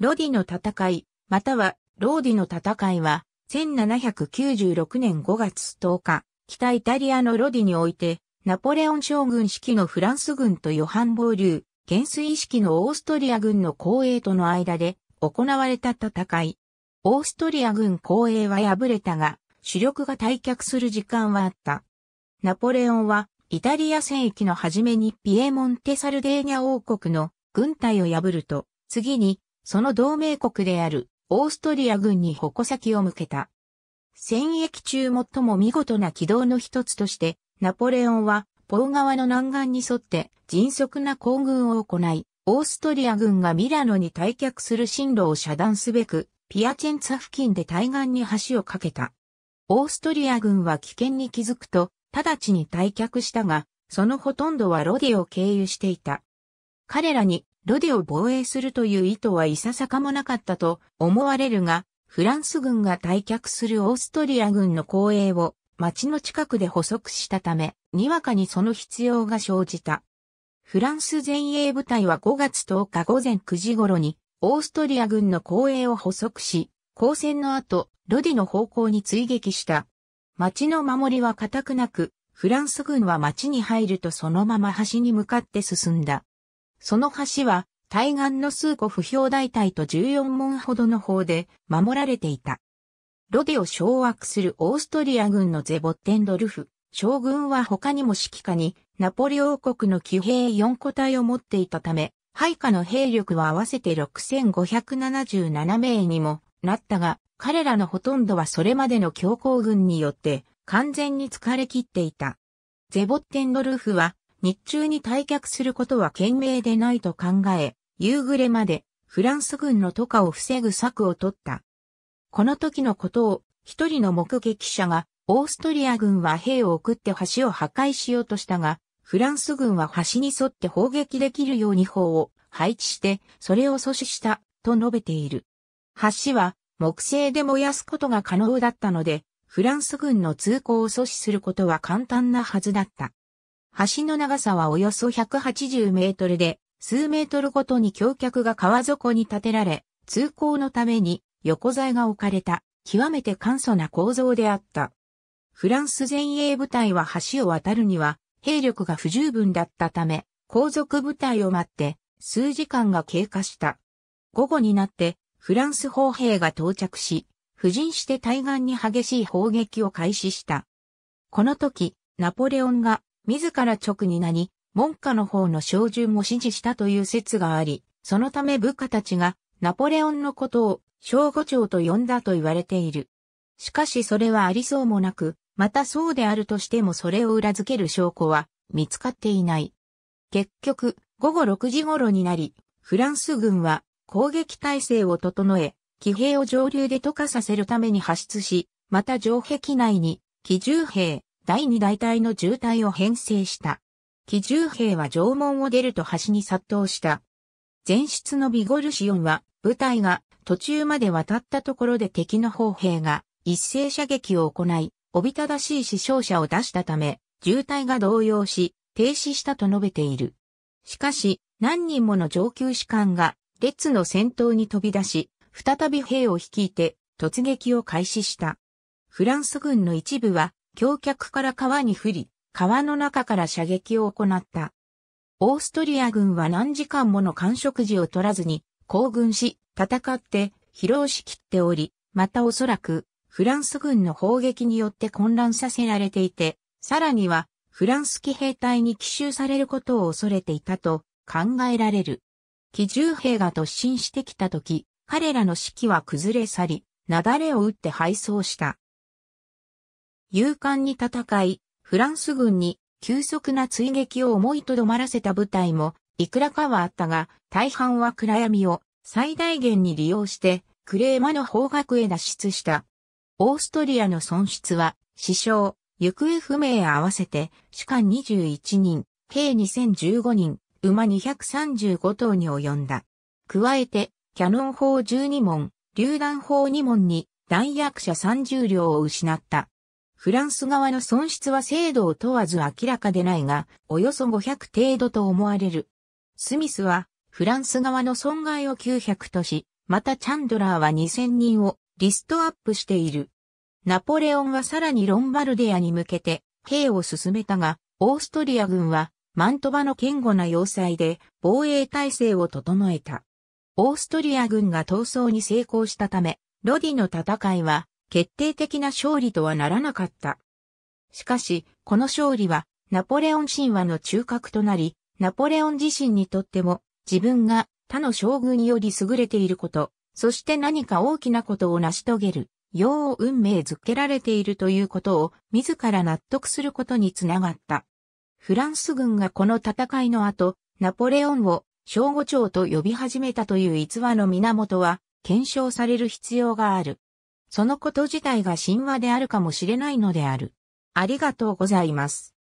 ロディの戦い、または、ローディの戦いは、1796年5月10日、北イタリアのロディにおいて、ナポレオン将軍式のフランス軍とヨハン・ボーリュー、元帥式のオーストリア軍の後衛との間で行われた戦い。オーストリア軍後衛は敗れたが、主力が退却する時間はあった。ナポレオンは、イタリア戦役の初めにピエモンテ・サルデーニャ王国の軍隊を破ると、次にその同盟国であるオーストリア軍に矛先を向けた。戦役中最も見事な軌道の一つとして、ナポレオンは、ポー川の南岸に沿って迅速な行軍を行い、オーストリア軍がミラノに退却する進路を遮断すべく、ピアチェンツァ付近で対岸に橋を架けた。オーストリア軍は危険に気づくと、直ちに退却したが、そのほとんどはロディを経由していた。彼らにロデを防衛するという意図はいささかもなかったと思われるが、フランス軍が退却するオーストリア軍の後衛を町の近くで捕捉したため、にわかにその必要が生じた。フランス前衛部隊は5月10日午前9時頃に、オーストリア軍の後衛を捕捉し、交戦の後、ロディの方向に追撃した。町の守りは固くなく、フランス軍は町に入るとそのまま橋に向かって進んだ。その橋は、対岸の数個不評大隊と14門ほどの砲で守られていた。ロデを掌握するオーストリア軍のゼボッテンドルフ、将軍は他にも指揮下にナポレ王国の騎兵4個隊を持っていたため、配下の兵力は合わせて6577名にもなったが、彼らのほとんどはそれまでの強行軍によって完全に疲れ切っていた。ゼボッテンドルフは日中に退却することは賢明でないと考え、夕暮れまでフランス軍の渡河を防ぐ策を取った。この時のことを一人の目撃者が、オーストリア軍は兵を送って橋を破壊しようとしたが、フランス軍は橋に沿って砲撃できるように砲を配置して、それを阻止した、と述べている。橋は木製で燃やすことが可能だったので、フランス軍の通行を阻止することは簡単なはずだった。橋の長さはおよそ180メートルで、数メートルごとに橋脚が川底に建てられ、通行のために横材が置かれた、極めて簡素な構造であった。フランス前衛部隊は橋を渡るには、兵力が不十分だったため、後続部隊を待って、数時間が経過した。午後になって、フランス砲兵が到着し、布陣して対岸に激しい砲撃を開始した。この時、ナポレオンが自ら直になに、門下の方の照準を支持したという説があり、そのため部下たちがナポレオンのことを小五長と呼んだと言われている。しかしそれはありそうもなく、またそうであるとしてもそれを裏付ける証拠は見つかっていない。結局、午後6時頃になり、フランス軍は攻撃態勢を整え、騎兵を上流で溶かさせるために発出し、また城壁内に、騎重兵、第二大隊の渋滞を編成した。機銃兵は城門を出ると橋に殺到した。前出のビゴルシオンは、部隊が途中まで渡ったところで敵の砲兵が一斉射撃を行い、おびただしい死傷者を出したため、渋滞が動揺し、停止したと述べている。しかし、何人もの上級士官が、列の先頭に飛び出し、再び兵を率いて、突撃を開始した。フランス軍の一部は、橋脚から川に降り、川の中から射撃を行った。オーストリア軍は何時間もの間食時を取らずに、行軍し、戦って疲労しきっており、またおそらく、フランス軍の砲撃によって混乱させられていて、さらには、フランス騎兵隊に奇襲されることを恐れていたと考えられる。騎銃兵が突進してきた時、彼らの士気は崩れ去り、雪崩を打って敗走した。勇敢に戦い、フランス軍に急速な追撃を思いとどまらせた部隊もいくらかはあったが、大半は暗闇を最大限に利用してクレーマの方角へ脱出した。オーストリアの損失は死傷、行方不明合わせて士官21人、兵2015人、馬235頭に及んだ。加えて、キャノン砲12門、榴弾砲2門に弾薬車30両を失った。フランス側の損失は制度を問わず明らかでないが、およそ500程度と思われる。スミスは、フランス側の損害を900とし、またチャンドラーは2000人をリストアップしている。ナポレオンはさらにロンバルディアに向けて兵を進めたが、オーストリア軍はマントバの堅固な要塞で防衛体制を整えた。オーストリア軍が闘争に成功したため、ロディの戦いは決定的な勝利とはならなかった。しかし、この勝利はナポレオン神話の中核となり、ナポレオン自身にとっても自分が他の将軍より優れていること、そして何か大きなことを成し遂げる、よう運命づけられているということを自ら納得することにつながった。フランス軍がこの戦いの後、ナポレオンを小五長と呼び始めたという逸話の源は検証される必要がある。そのこと自体が神話であるかもしれないのである。ありがとうございます。